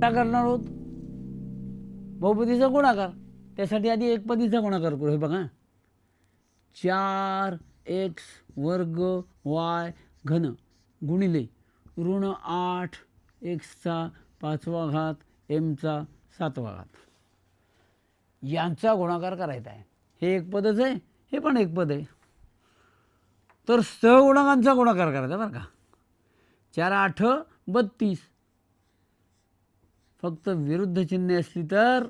काय करणार आहोत बहुपदीचा गुणाकार त्यासाठी आधी एकपदीचा गुणाकार करू हे बघा चार एक्स वर्ग वाय घन गुणिले ऋण आठ एक्सचा पाचवा घात एमचा सातवा घात यांचा गुणाकार करायचा आहे हे एक पदच आहे हे पण एक पद आहे तर सहगुणाकांचा गुणाकार करायचा बरं का चार आठ बत्तीस फक्त विरुद्ध चिन्हे असली तर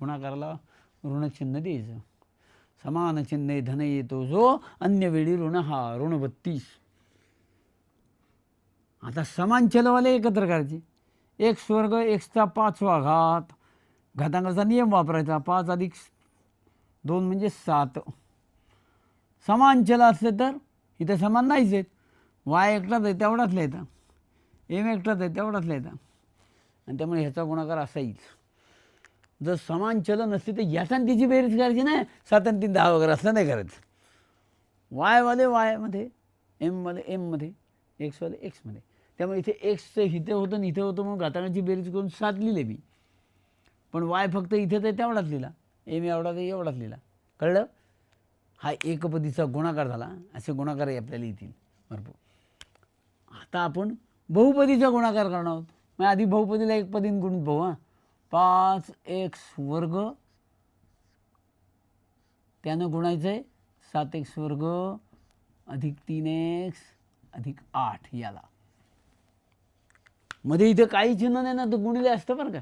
गुणाकाराला ऋणचिन्ह द्यायचं समान चिन्हे धन येतो जो अन्य वेळी ऋण हा ऋण बत्तीस आता समान चलवाले एकत्र करायचे एक स्वर्ग एकचा पाचवा घात घातांकाचा नियम वापरायचा पाच अधिक दोन म्हणजे सात समान चल असले तर इथं समान नाहीच आहेत वाय एकटाच आहे तेवढाच लिहिता एम एकटाच आहे तेवढाच लिहिता आणि त्यामुळे ह्याचा गुणाकार असाहीच जर समान चलन असते तर याचा तिची बेरीज करायची नाही सात आणि तीन दहा वगैरे असलं नाही करायचं वायवाले वायमध्ये एममध्ये एममध्ये एक्सवाले एक्समध्ये त्यामुळे इथे एक्सचं इथे होतं आणि इथे होतं म्हणून घातांची बेरीज करून सात लिहिले मी पण वाय फक्त इथे तर तेवढाच लिहिला एम एवढा तर एवढाच लिहिला कळलं हा एकपदीचा गुणाकार झाला असे गुणाकारही आपल्याला येतील भरपूर आता आपण बहुपदीचा गुणाकार करणार आहोत मग म्हणजे आधी बहुपदीला एक पदीन गुण भाऊ हां पाच एक्स वर्ग त्यानं गुणायचं आहे सात एक्स वर्ग अधिक तीन एक्स अधिक आठ याला मध्ये इथं काही चिन्ह नाही ना तर गुणिले असतं बरं का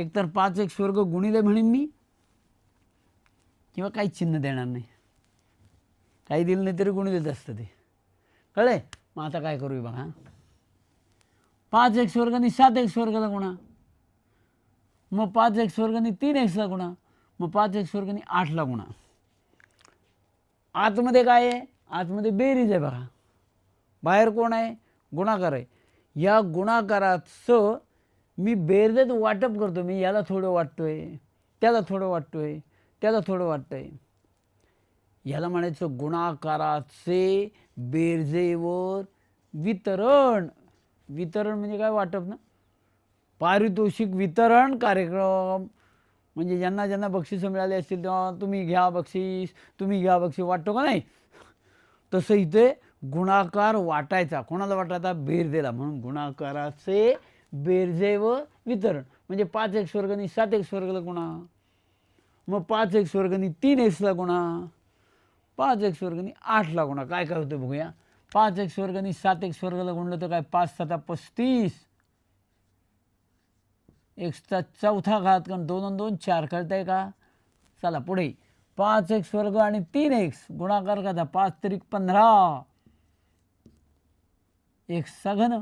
एकतर पाच एक्स वर्ग गुणिले म्हणेन मी किंवा काही चिन्ह देणार नाही काही दिलं नाही तरी गुणिलेच असतं ते कळे मग आता काय करू बघा पाच एक्स स्वर्गाने सात एक्स वर्गाचा गुणा मग पाच एक्स स्वर्गाने तीन एक्सला गुणा मग पाच एक्स स्वर्गाने आठला गुणा आतमध्ये काय आहे आतमध्ये बेरीज आहे बघा बाहेर कोण आहे गुणाकार आहे या गुणाकाराचं मी बेरजेत वाटप करतो मी याला थोडं वाटतो आहे त्याला थोडं वाटतो आहे त्याला थोडं वाटतं आहे याला म्हणायचं गुणाकाराचे बेरजेवर वितरण वितरण म्हणजे काय वाटप ना पारितोषिक वितरण कार्यक्रम म्हणजे ज्यांना ज्यांना बक्षीस मिळाले असतील तेव्हा तुम्ही घ्या बक्षीस तुम्ही घ्या बक्षीस वाटतो का नाही तसं इथे गुणाकार वाटायचा कोणाला वाटायचा बेरजेला म्हणून गुणाकाराचे बेरजे व वितरण म्हणजे पाच एक स्वर्गनी सात एक स्वर्गला गुणा मग पाच एक स्वर्गनी तीन एक्सला गुणा पाच एक स्वर्गनी आठला गुणा काय काय होतं बघूया पाच एक स्वर्ग आणि सात एक स्वर्गला गुणलं तर काय पाच सात पस्तीस एकचा चौथा घात कारण दोन दोन चार कळतंय का चला पुढे पाच एक स्वर्ग आणि तीन एक्स गुणाकार करता पाच तरी पंधरा एक सघन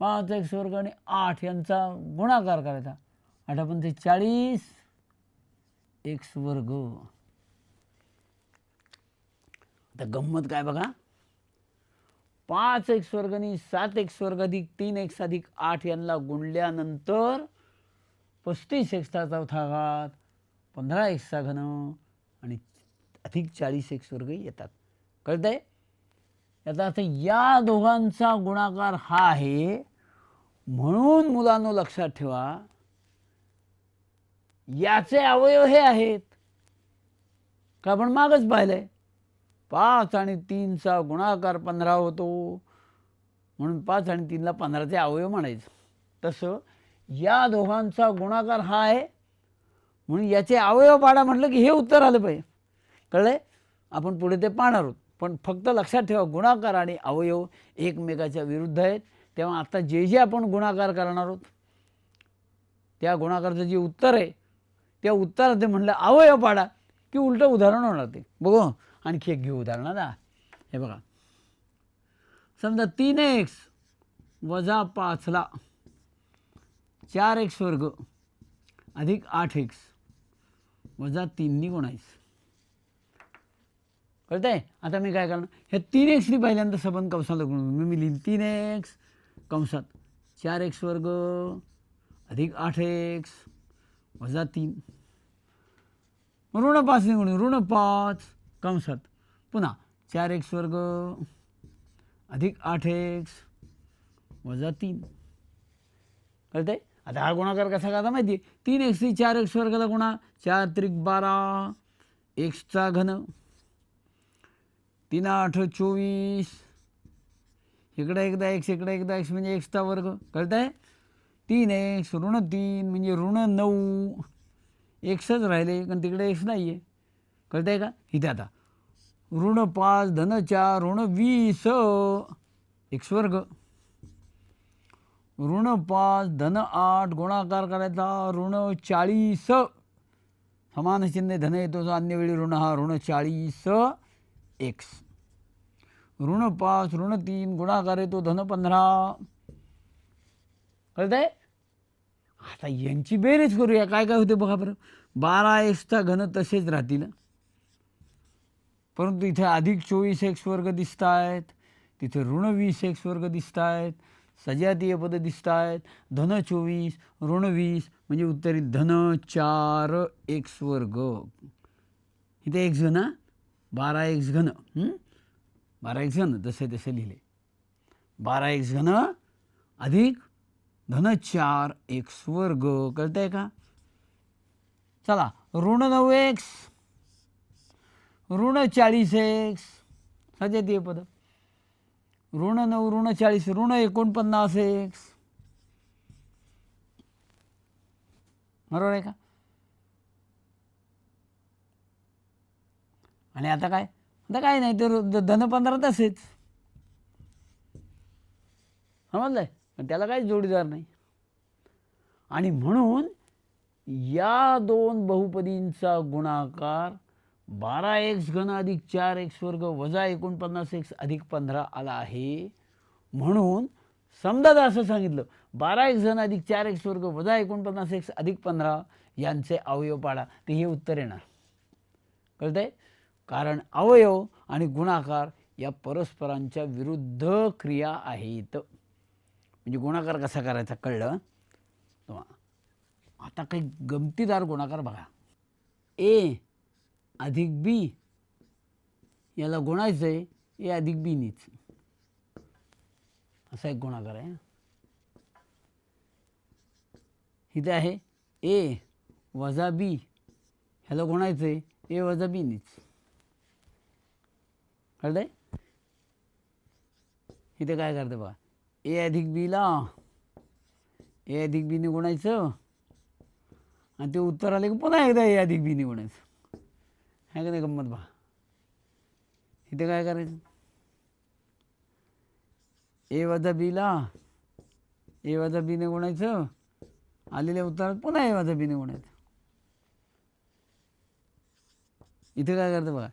पाच एक स्वर्ग आणि आठ यांचा गुणाकार करायचा आठ ते चाळीस एक स्वर्ग तर गंमत काय बघा पाच एक आणि सात एक स्वर्ग अधिक तीन एक अधिक आठ यांना गुंडल्यानंतर पस्तीस एक्सचा चौथा घात पंधरा एक्सचा घन आणि अधिक चाळीस एक स्वर्ग येतात कळतंय याचा अर्थ या दोघांचा गुणाकार हा आहे म्हणून मुलांनो लक्षात ठेवा याचे अवयव हे आहेत का आपण मागच पाहिलंय पाच आणि तीनचा गुणाकार पंधरा होतो म्हणून पाच आणि तीनला पंधराचे अवयव म्हणायचं तसं या दोघांचा गुणाकार हा आहे म्हणून याचे अवयव पाडा म्हटलं की हे उत्तर आलं पाहिजे कळलं आपण पुढे ते पाहणार आहोत पण फक्त लक्षात ठेवा गुणाकार आणि अवयव एकमेकाच्या विरुद्ध आहेत तेव्हा आत्ता जे जे आपण गुणाकार करणार आहोत त्या गुणाकारचं जे उत्तर आहे त्या उत्तरात म्हटलं अवयव पाडा की उलटं उदाहरण होणार ते बघू आणखी एक घेऊ उदाहरण दा हे बघा समजा तीन एक्स वजा पाचला चार एक्स वर्ग अधिक आठ एक्स वजा तीननी गुणायस कळतंय आता मी काय करणार हे तीन एक्सनी पहिल्यांदा सबंध कंसाला गुण मी मी तीन एक्स कंसात चार एक्स वर्ग अधिक आठ एक्स वजा तीन ऋण पाच गुणून ऋण पाच कंसात पुन्हा चार एक्स वर्ग अधिक आठ एक्स वजा तीन कळतंय आता हा गुणाकार कसा का माहिती आहे तीन एक्स ती चार एक्स वर्गाचा गुणा चार त्रिक बारा एक्सचा घन तीन आठ चोवीस इकडे एकदा एक्स इकडे एकदा एक्स म्हणजे एक्सचा वर्ग कळत आहे तीन एक्स ऋण तीन म्हणजे ऋण नऊ एक्सच राहिले कारण तिकडे एक्स नाही आहे कळतंय का इथे आता ऋण पाच धन चार ऋण वीस एक वर्ग ऋण पाच धन आठ गुणाकार करायचा ऋण चाळीस समान चिन्ह धन येतो वेळी ऋण हा ऋण चाळीस एक्स ऋण पाच ऋण तीन गुणाकार येतो धन पंधरा आहे आता यांची बेरीज करूया काय काय होते बघा बरं बारा एक्सचा घन तसेच राहतील परंतु इथे अधिक चोवीस एक्स वर्ग दिसत आहेत तिथे ऋण वीस एक्स वर्ग दिसत आहेत सजातीय पद दिसत आहेत धन चोवीस ऋण वीस म्हणजे उत्तरी धन चार एक्स वर्ग इथे एक घन बारा एक्स घन बारा एक्स घन जसे तसे लिहिले बारा एक्स घन अधिक धन चार एक्स वर्ग कळतंय का चला ऋण नऊ एक्स ऋण चाळीस एक्स सजेत ये पद ऋण नऊ ऋण चाळीस ऋण एकोणपन्नास एक्स बरोबर आहे का आणि आता काय आता काय नाही तर धन पंधरा तसेच समजलंय पण त्याला काही जोडीदार नाही आणि म्हणून या दोन बहुपदींचा गुणाकार बारा एक्स घन अधिक चार एक्स वर्ग वजा एकोणपन्नास एक्स अधिक पंधरा आला आहे म्हणून समजा असं सांगितलं बारा एक्स घन अधिक चार एक्स वर्ग वजा एकोणपन्नास एक्स अधिक पंधरा यांचे अवयव पाडा ते हे उत्तर येणार कळतंय कारण अवयव आणि गुणाकार या परस्परांच्या विरुद्ध क्रिया आहेत म्हणजे गुणाकार कसा करायचा कळलं आता काही गमतीदार गुणाकार बघा ए अधिक बी याला गुणायचं आहे ए अधिक नीच असा एक गुणाकार आहे इथे आहे ए वजा बी ह्याला गुणायचं आहे ए वजा नीच कळतंय इथे काय करते बघा ए अधिक बीला ए अधिक बीने गुणायचं आणि ते उत्तर आले की पुन्हा एकदा ए अधिक बीने गुणायचं आहे का नाही गंमत बा इथे काय करायचं ए वजा बीला ए बी बीने गुणायचं आलेल्या उत्तरात पुन्हा ए बी ने गुणायचं इथे काय करतं बघा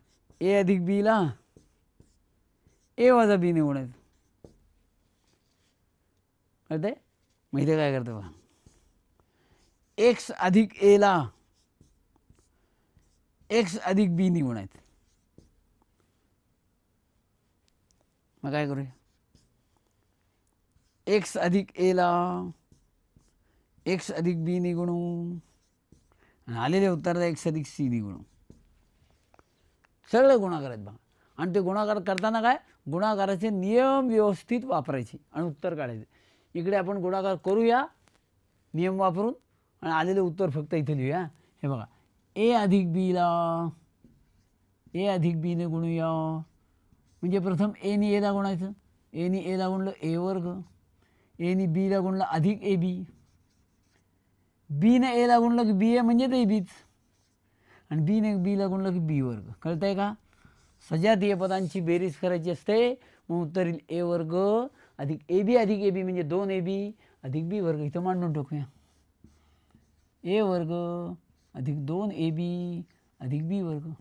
ए अधिक बी ला ए वजा बीने गुणायचं कळते मग इथे काय करतं बघा एक्स अधिक एला एक्स अधिक बी निघून आहेत मग काय करूया एक्स अधिक एला एक्स अधिक बी निगुणू आणि आलेल्या उत्तराला एक्स अधिक सी निगुणू सगळं गुणाकार आहेत बघा आणि ते गुणाकार करताना काय गुणाकाराचे नियम व्यवस्थित वापरायचे आणि उत्तर काढायचे इकडे आपण गुणाकार करूया नियम वापरून आणि आलेले उत्तर फक्त इथे लिहूया हे बघा ए अधिक बीला ए अधिक बी बीने गुणूया म्हणजे प्रथम एनी एला गुणायचं एनी एला गुणलं ए वर्ग एनी ला गुणलं अधिक ए बी बी बीनं एला गुणलं की बी ए म्हणजेच ए बीच आणि बी ला गुणलं की बी वर्ग कळत आहे का सजातीय पदांची बेरीज करायची असते मग उत्तर येईल ए वर्ग अधिक ए बी अधिक ए बी म्हणजे दोन ए बी अधिक बी वर्ग इथं मांडून टोकूया ए वर्ग अधिक दोन ए बी अधिक बी वर्ग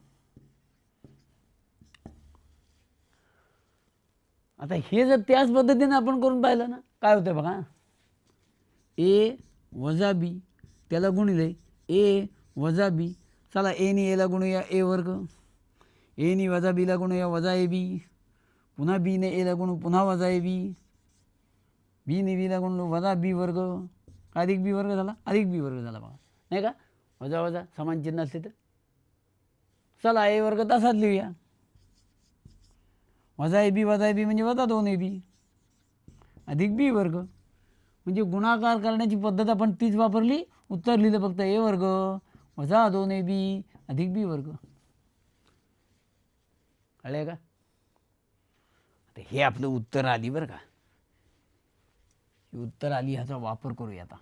आता हे जर त्याच पद्धतीने आपण करून पाहिलं ना काय होतं बघा ए वजा बी त्याला गुणिले ए वजा बी चला एनी एला गुणूया ए वर्ग एनी वजा ला गुणूया वजा ए बी पुन्हा ने एला गुणू पुन्हा वजा ए बी बीने बीला गुणलो वजा बी वर्ग अधिक बी वर्ग झाला अधिक बी वर्ग झाला बघा नाही का वजा वजा समान चिन्ह असते तर चला ए वर्ग तसाच लिहूया वजा ए बी वजा ए बी म्हणजे वजा दोन ए बी अधिक बी वर्ग म्हणजे गुणाकार करण्याची पद्धत आपण तीच वापरली उत्तर लिहिलं फक्त ए वर्ग वजा दोन ए बी अधिक बी वर्ग कळलं का आता हे आपलं उत्तर आली बरं का ही उत्तर आली ह्याचा वापर करूया आता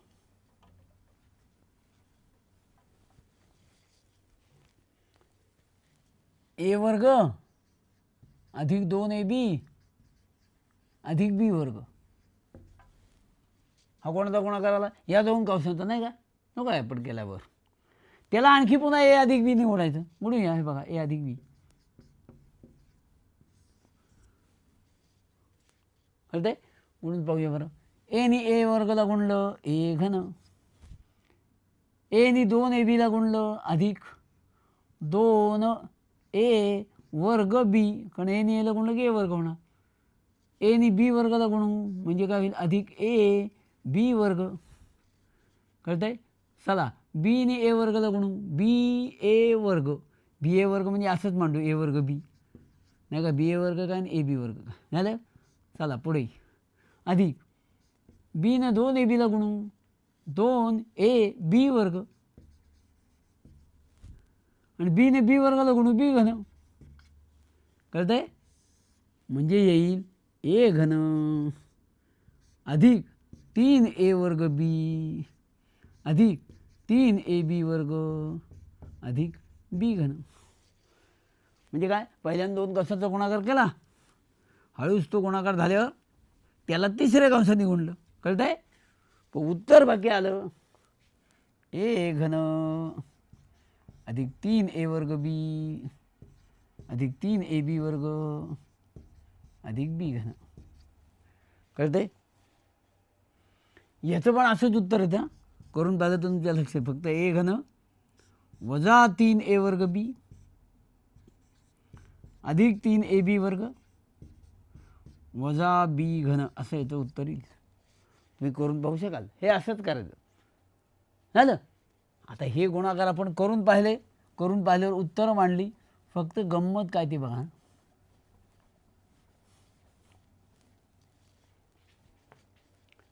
ए वर्ग अधिक दोन ए बी अधिक बी वर्ग हा कोणाचा कोणा करायला या दोन कौशांचा नाही का नको ॲपट केल्यावर त्याला आणखी पुन्हा ए अधिक बी निवडायचं म्हणूया हे बघा ए अधिक बी कळते म्हणून पाहूया बरं एनी ए वर्गला गुणलं ए घन नि दोन ए बीला गुणलं अधिक दोन ए वर्ग बी कारण एने ए गुणलं की ए वर्ग होणार एनी बी वर्गाला गुणू म्हणजे काय होईल अधिक ए बी वर्ग कळतंय चला बी बीने ए वर्गाला गुणू बी ए वर्ग बी ए वर्ग म्हणजे असंच मांडू ए वर्ग बी नाही का बी ए वर्ग काय आणि ए बी वर्ग काय झालं चला पुढे अधिक बी न दोन ए बीला गुणू दोन ए बी वर्ग आणि ने बी वर्गाला गुणू बी घन कळतंय म्हणजे येईल ए घन अधिक तीन ए वर्ग बी अधिक तीन ए बी वर्ग अधिक बी घन म्हणजे काय पहिल्यांदा दोन कंसाचा गुणाकार केला हळूच तो गुणाकार झाल्यावर त्याला तिसऱ्या कंसाने गुणलं कळतंय उत्तर बाकी आलं ए घन अधिक तीन ए वर्ग बी अधिक तीन ए बी वर्ग अधिक बी घन कळते याचं पण असंच उत्तर आहे त्या करून पाहिजे तुमच्या लक्षात फक्त ए घन वजा तीन ए वर्ग बी अधिक तीन ए बी वर्ग वजा बी घन असं याचं उत्तर येईल तुम्ही करून पाहू शकाल हे असंच करायचं झालं आता हे गुणाकार आपण करून पाहिले करून पाहिल्यावर उत्तरं मांडली फक्त गंमत काय ती बघा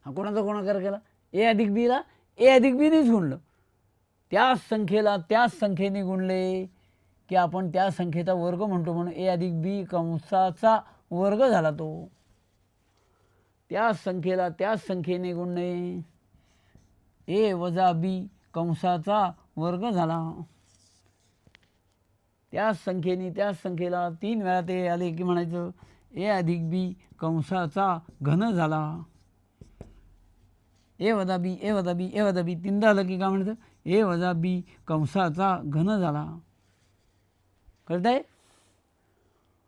हा कोणाचा गुणाकार केला ए अधिक बीला ए अधिक बीनेच गुणलं त्याच संख्येला त्याच संख्येने गुणले की आपण त्या संख्येचा वर्ग म्हणतो म्हणून ए अधिक बी कंसाचा वर्ग झाला तो त्या संख्येला त्याच संख्येने गुणणे ए वजा बी कंसाचा वर्ग झाला त्या संख्येने त्याच संख्येला तीन वेळा ते आले की म्हणायचं ए अधिक बी कंसाचा घन झाला ए वजा बी ए वजा बी ए वजा बी तीनदा आलं की काय म्हणायचं ए वजा बी कंसाचा घन झाला कळतंय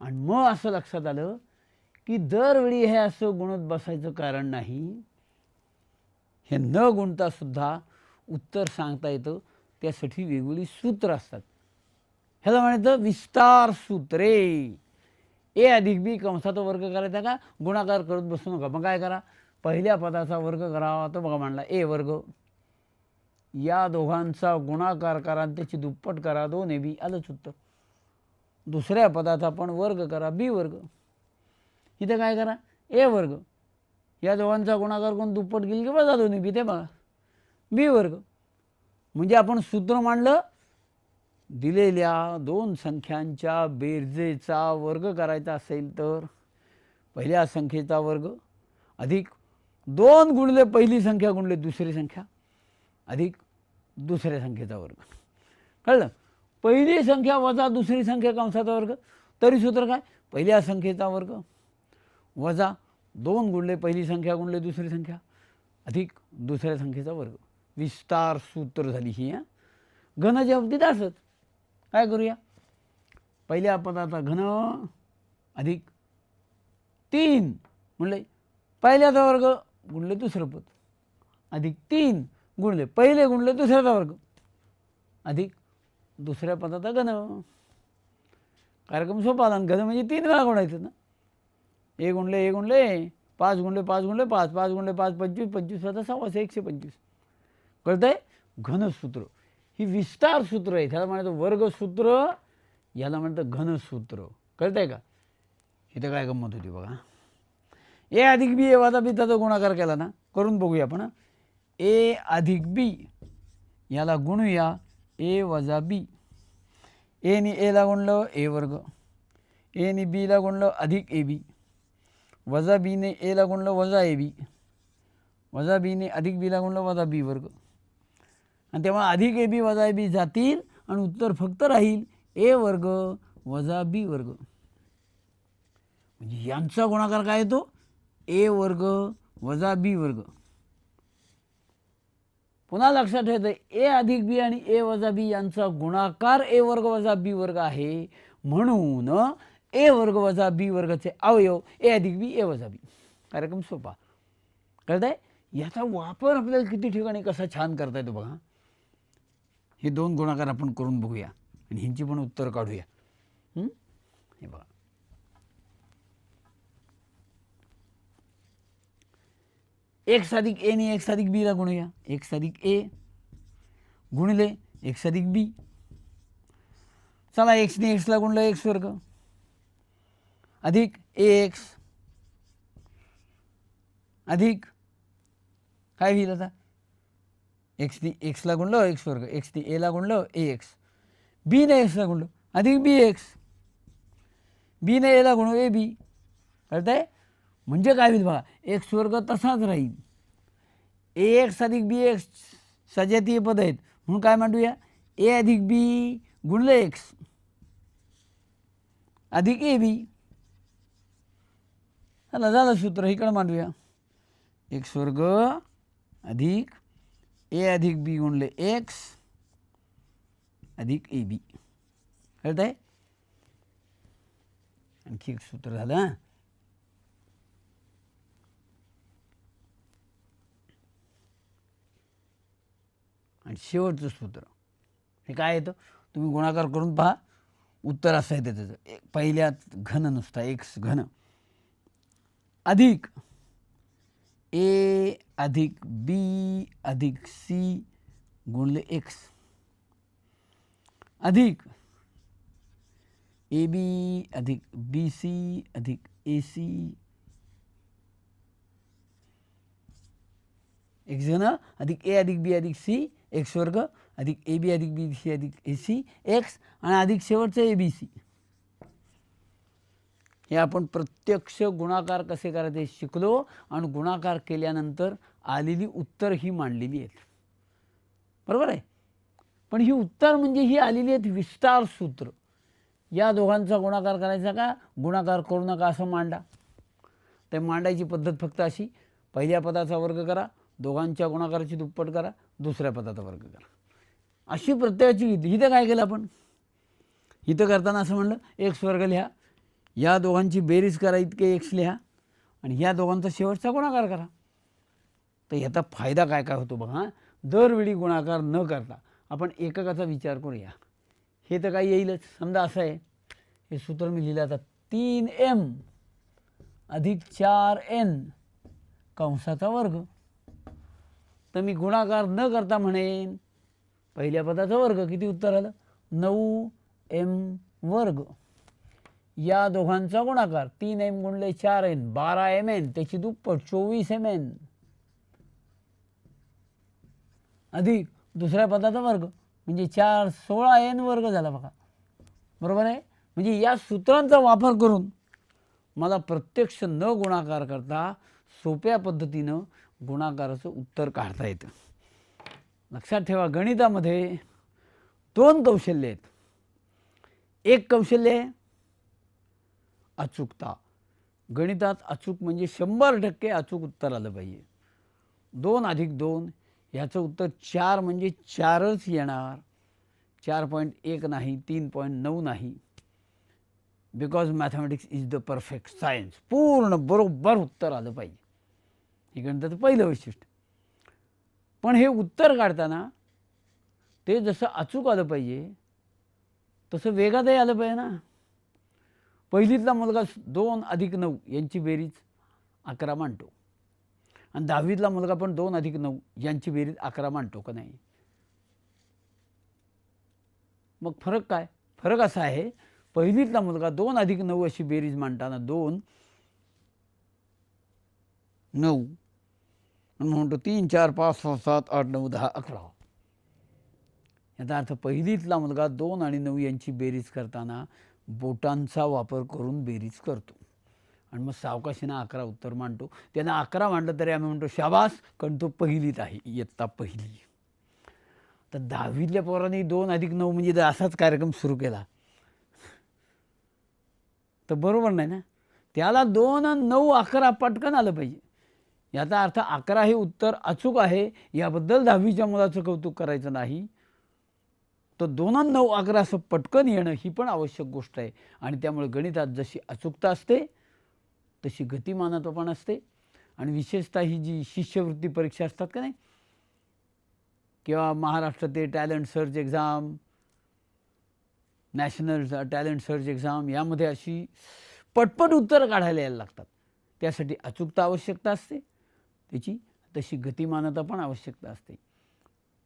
आणि मग असं लक्षात आलं की दरवेळी हे असं गुणत बसायचं कारण नाही हे न गुणता सुद्धा उत्तर सांगता येतं त्यासाठी वेगवेगळी सूत्र असतात ह्याला म्हणायचं विस्तार सूत्रे ए अधिक बी कंसाचा वर्ग करायचा का गुणाकार करत बसू नका मग काय करा पहिल्या पदाचा वर्ग करावा तो बघा म्हणला ए वर्ग या दोघांचा गुणाकार करा आणि त्याची दुप्पट करा दोन ए बी आलंच उत्तर दुसऱ्या पदाचा पण वर्ग करा बी वर्ग इथं काय करा ए वर्ग या दोघांचा गुणाकार करून दुप्पट गेली की बघा दोन्ही बी ते बघा बी वर्ग म्हणजे आपण सूत्र मांडलं दिलेल्या दोन संख्यांच्या बेरजेचा वर्ग करायचा असेल तर पहिल्या संख्येचा वर्ग अधिक दोन गुणले पहिली संख्या गुणले दुसरी संख्या अधिक दुसऱ्या संख्येचा वर्ग कळलं पहिली संख्या वजा दुसरी संख्या कंसाचा वर्ग तरी सूत्र काय पहिल्या संख्येचा वर्ग वजा दोन गुणले पहिली संख्या गुणले दुसरी संख्या अधिक दुसऱ्या संख्येचा वर्ग विस्तार सूत्र झाली ही या घनच्या असत काय करूया पहिल्या पदाचा घन अधिक तीन म्हणले पहिल्याचा वर्ग गुणले दुसरं पद अधिक तीन गुणले पहिले गुणले दुसऱ्याचा वर्ग अधिक दुसऱ्या पदाचा घन कार्यक्रम सोपा आला घन म्हणजे तीन वेळा गुणायचं ना एक गुणले एक गुणले पाच गुणले पाच गुणले पाच पाच गुणले पाच पंचवीस पंचवीस आता सव्वाशे एकशे पंचवीस कळतंय घनसूत्र ही विस्तार सूत्र आहे त्याला म्हणतं वर्गसूत्र याला म्हणतं घनसूत्र आहे का इथं काय गंमत होती बघा ए अधिक बी ए वादा बी त्याचा गुणाकार केला ना करून बघूया आपण ए अधिक बी याला गुणूया ए वजा बी एने एला गुणलं ए वर्ग एनी बीला गुणलं अधिक ए बी वजा बीने एला गुणलं वजा ए बी वजा बीने अधिक बीला गुणलं वजा बी वर्ग आणि तेव्हा अधिक ए बी वजा ए बी जातील आणि उत्तर फक्त राहील ए वर्ग वजा बी वर्ग म्हणजे यांचा गुणाकार काय येतो ए वर्ग वजा बी वर्ग पुन्हा लक्षात ठेवायचं ए अधिक बी आणि ए वजा बी यांचा गुणाकार ए वर्ग वजा बी वर्ग आहे म्हणून ए वर्ग वजा बी वर्गचे अवयव ए अधिक बी ए वजा बी कार्यक्रम सोपा कळत आहे याचा वापर आपल्याला किती ठिकाणी कसा छान करता येतो बघा हे दोन गुणाकार आपण करून बघूया आणि ह्यांची पण उत्तर काढूया हे बघा एक साधिक एने एक साधिक बीला गुणूया एक साधिक ए गुणले एक साधिक बी चला एक्सने एक्सला गुणलं एक्स वर्ग अधिक ए एक्स अधिक काय होईल आता एक्स ती एक्सला गुणलो एक्स वर्ग एक्स ती एला गुणलो ए एक्स बीने एक्सला गुणलो अधिक बी एक्स बी बीने एला गुणव ए बी कळतंय म्हणजे काय होईल बघा एक्स वर्ग तसाच राहील ए एक्स अधिक बी एक्स सजातीय पद आहेत म्हणून काय मांडूया ए अधिक बी गुणलं एक्स अधिक ए बी झालं झालं सूत्र इकडं मांडूया एक्स वर्ग अधिक ए अधिक बी गुणले एक्स अधिक ए बी कळत आहे आणखी एक सूत्र झालं आणि शेवटचं सूत्र हे काय येतं तुम्ही गुणाकार करून पहा उत्तर असं येतं त्याचं पहिल्यात घन नुसता एक्स घन अधिक ए अधिक बी अधिक सी गुणले एक्स अधिक ए बी अधिक बी सी अधिक ए सी एक्स घन अधिक ए अधिक बी अधिक सी एक्स वर्ग अधिक ए बी अधिक बी सी अधिक ए सी एक्स आणि अधिक शेवटचं ए बी सी हे आपण प्रत्यक्ष गुणाकार कसे करायचे शिकलो आणि गुणाकार केल्यानंतर आलेली उत्तर ही मांडलेली आहेत बरोबर आहे पण ही उत्तर म्हणजे ही आलेली आहेत विस्तार सूत्र या दोघांचा गुणाकार करायचा का गुणाकार करू नका असं मांडा ते मांडायची पद्धत फक्त अशी पहिल्या पदाचा वर्ग करा दोघांच्या गुणाकाराची दुप्पट करा दुसऱ्या पदाचा वर्ग करा अशी प्रत्येकाची इथं काय केलं आपण इथं करताना असं म्हणलं एक स्वर्ग लिहा या दोघांची बेरीज करा इतके एक्स लिहा आणि या दोघांचा शेवटचा गुणाकार करा तर याचा फायदा काय काय होतो बघा दरवेळी गुणाकार न करता आपण एककाचा विचार करूया हे तर काही येईलच समजा असं आहे हे सूत्र मी लिहिलं आता तीन एम अधिक चार एन कंसाचा वर्ग तर मी गुणाकार न करता म्हणेन पहिल्या पदाचा वर्ग किती उत्तर आलं नऊ एम वर्ग या दोघांचा गुणाकार तीन एम गुणले चार एन बारा एम एन त्याची दुप्पट चोवीस एम एन अधिक दुसऱ्या पदाचा वर्ग म्हणजे चार सोळा एन वर्ग झाला बघा बरोबर आहे म्हणजे या सूत्रांचा वापर करून मला प्रत्यक्ष न गुणाकार करता सोप्या पद्धतीनं गुणाकाराचं उत्तर काढता येतं लक्षात ठेवा गणितामध्ये दोन कौशल्य आहेत एक कौशल्य आहे अचूकता गणितात अचूक म्हणजे शंभर टक्के अचूक उत्तर आलं पाहिजे दोन अधिक दोन ह्याचं उत्तर चार म्हणजे चारच येणार चार पॉईंट एक नाही तीन पॉईंट नऊ नाही because mathematics is the perfect science पूर्ण बरोबर उत्तर आलं पाहिजे हे गणिताचं पहिलं वैशिष्ट्य पण हे उत्तर काढताना ते जसं अचूक आलं पाहिजे तसं वेगातही आलं पाहिजे ना पहिलीतला मुलगा दोन अधिक नऊ यांची बेरीज अकरा मांडतो आणि दहावीतला मुलगा पण दोन अधिक नऊ यांची बेरीज अकरा मांडतो का नाही मग फरक काय फरक असा आहे पहिलीतला मुलगा दोन अधिक नऊ अशी बेरीज मांडताना दोन नऊ म्हणतो तीन चार पाच सहा सात आठ नऊ दहा अकरा याचा अर्थ पहिलीतला मुलगा दोन आणि नऊ यांची बेरीज करताना बोटांचा वापर करून बेरीज करतो आणि मग सावकाशीनं अकरा उत्तर मांडतो त्यांना अकरा मांडलं तरी आम्ही म्हणतो शाबास कारण तो पहिलीत आहे इयत्ता पहिली तर दहावीतल्या पोरांनी दोन अधिक नऊ म्हणजे जर असाच कार्यक्रम सुरू केला तर बरोबर नाही ना त्याला दोन नऊ अकरा पटकन आलं पाहिजे याचा अर्थ अकरा हे उत्तर अचूक आहे याबद्दल दहावीच्या मुलाचं कौतुक करायचं नाही तर दोनां नऊ अकरा असं पटकन येणं ही पण आवश्यक गोष्ट आहे आणि त्यामुळे गणितात जशी अचूकता असते तशी गतिमानत्व पण असते आणि विशेषतः ही जी शिष्यवृत्ती परीक्षा असतात का नाही किंवा महाराष्ट्रातील talent search exam national talent search exam यामध्ये अशी पटपट उत्तरं काढायला यायला लागतात त्यासाठी अचूकता आवश्यकता असते त्याची तशी गतिमानता पण आवश्यकता असते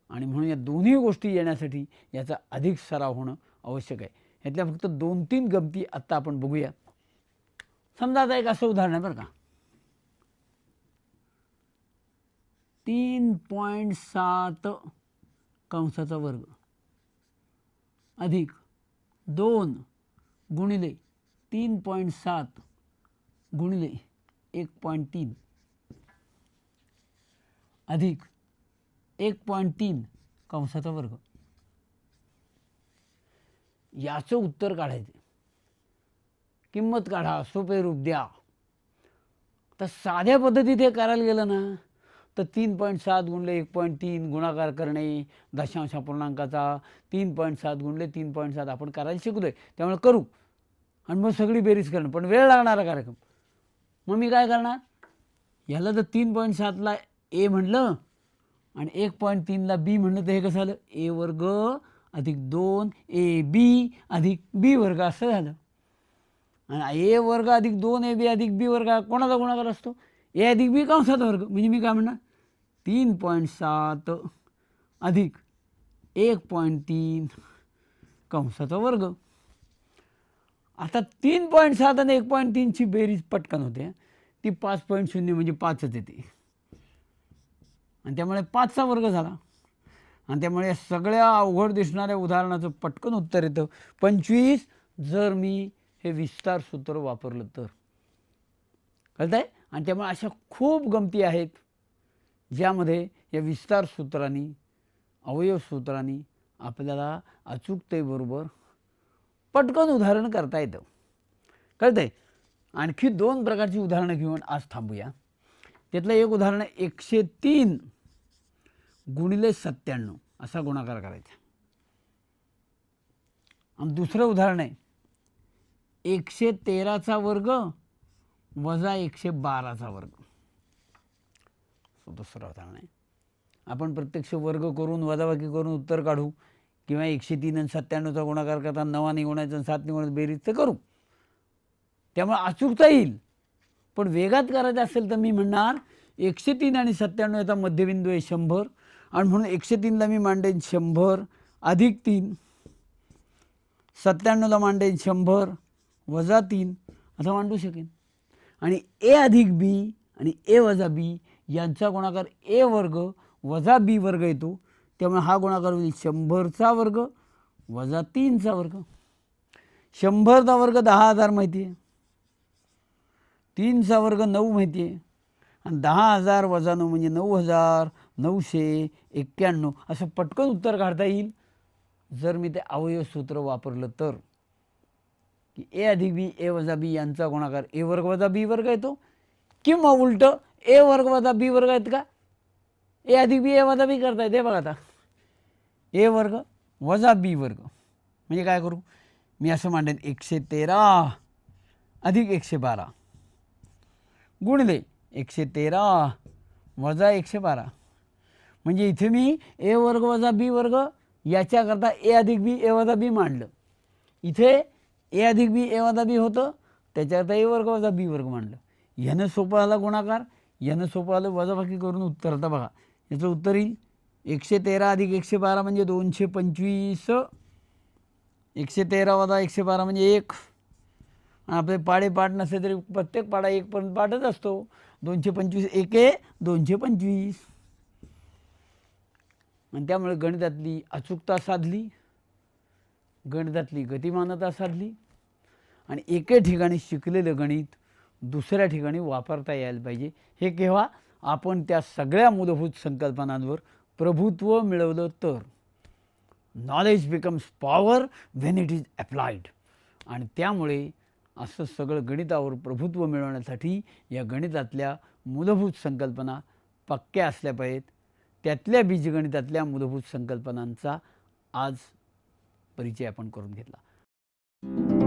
आणि म्हणून या दोन्ही गोष्टी येण्यासाठी याचा अधिक सराव होणं आवश्यक आहे यातल्या फक्त दोन तीन गमती आत्ता आपण बघूया समजा आता एक असं उदाहरण आहे बरं का तीन पॉईंट सात कंसाचा वर्ग अधिक दोन गुणिले तीन पॉईंट सात गुणिले एक पॉईंट तीन अधिक एक पॉईंट तीन कंसाचा वर्ग याचं उत्तर काढायचं किंमत काढा सोपे रूप द्या तर साध्या पद्धतीत हे करायला गेलं ना तर तीन पॉईंट सात गुणले एक पॉईंट तीन गुणाकार करणे दशांश पूर्णांकाचा तीन पॉईंट सात गुणले तीन पॉईंट सात आपण करायला शिकलोय त्यामुळे करू आणि मग सगळी बेरीज करणं पण वेळ लागणारा कार्यक्रम मग मी काय करणार याला जर तीन पॉईंट सातला ए म्हटलं आणि एक पॉईंट तीनला बी म्हणलं तर हे कसं झालं ए वर्ग अधिक दोन ए बी अधिक बी वर्ग असं झालं आणि ए वर्ग अधिक दोन ए बी अधिक बी वर्ग कोणाचा गुणाकार असतो ए अधिक बी कंसाचा वर्ग म्हणजे मी काय म्हणणार तीन पॉईंट सात अधिक एक पॉईंट तीन कंसाचा वर्ग आता तीन पॉईंट सात आणि एक पॉईंट तीनची बेरीज पटकन होते ती पाच पॉईंट शून्य म्हणजे पाचच येते आणि त्यामुळे पाचचा वर्ग झाला आणि त्यामुळे सगळ्या अवघड दिसणाऱ्या उदाहरणाचं पटकन उत्तर येतं पंचवीस जर मी हे विस्तार सूत्र वापरलं तर कळत आहे आणि त्यामुळे अशा खूप गमती आहेत ज्यामध्ये या विस्तार सूत्रांनी अवयव सूत्रांनी आपल्याला अचूकतेबरोबर पटकन उदाहरण करता येतं कळतंय आणखी दोन प्रकारची उदाहरणं घेऊन आज थांबूया त्यातलं एक उदाहरण आहे एकशे तीन गुणिले सत्त्याण्णव असा गुणाकार करायचा आणि दुसरं उदाहरण आहे एकशे तेराचा वर्ग वजा एकशे बाराचा वर्ग दुसरं उदाहरण आहे आपण प्रत्यक्ष वर्ग करून वजाबाकी करून उत्तर काढू किंवा एकशे तीन आणि सत्त्याण्णवचा गुणाकार करता नवा निघण्याचं आणि सात निघण्याचं बेरीज तर करू त्यामुळे अचूकता येईल पण वेगात करायचं असेल तर मी म्हणणार एकशे तीन आणि सत्त्याण्णव याचा मध्यबिंदू आहे शंभर आणि म्हणून एकशे तीनला मी मांडेन शंभर अधिक तीन सत्त्याण्णवला मांडेन शंभर वजा तीन असं मांडू शकेन आणि ए अधिक बी आणि ए वजा बी यांचा गुणाकार ए वर्ग वजा बी वर्ग येतो त्यामुळे हा गुणाकार होईल शंभरचा वर्ग वजा तीनचा वर्ग शंभरचा वर्ग दहा हजार माहिती आहे तीनचा वर्ग नऊ माहिती आहे आणि दहा हजार वजा नऊ म्हणजे नऊ हजार नऊशे एक्क्याण्णव असं पटकन उत्तर काढता येईल जर मी ते अवयव सूत्र वापरलं तर की ए अधिक बी ए वजा बी यांचा गुणाकार ए वर्ग वजा बी वर्ग येतो किंवा उलट ए वर्ग वजा बी वर्ग आहेत का ए अधिक बी ए वजा बी करता येते बघा आता ए वर्ग वजा बी वर्ग म्हणजे काय करू मी असं मांडेन एकशे तेरा अधिक एकशे बारा गुणले एकशे तेरा वजा एकशे बारा म्हणजे इथे मी ए वर्ग वजा बी वर्ग याच्याकरता ए अधिक बी ए वजा बी मांडलं इथे ए अधिक बी ए वजा बी होतं त्याच्याकरता ए वर्ग वजा बी वर्ग मांडलं यानं सोपं आला गुणाकार यानं सोपं आलं वजाबाकी करून उत्तर आता बघा याचं उत्तर येईल एकशे तेरा अधिक एकशे बारा म्हणजे दोनशे पंचवीस एकशे तेरा वजा एकशे बारा म्हणजे एक आपले पाडे पाठ नसले तरी प्रत्येक पाडा एक पण पाठच असतो दोनशे पंचवीस एके दोनशे पंचवीस आणि त्यामुळे गणितातली अचूकता साधली गणितातली गतिमानता साधली आणि एके ठिकाणी शिकलेलं गणित दुसऱ्या ठिकाणी वापरता यायला पाहिजे हे केव्हा आपण त्या सगळ्या मूलभूत संकल्पनांवर प्रभुत्व मिळवलं तर knowledge becomes power when it is applied आणि त्यामुळे असं सगळं गणितावर प्रभुत्व मिळवण्यासाठी या गणितातल्या मूलभूत संकल्पना पक्क्या असल्या पाहिजेत त्यातल्या बीजगणितातल्या मूलभूत संकल्पनांचा आज परिचय आपण करून घेतला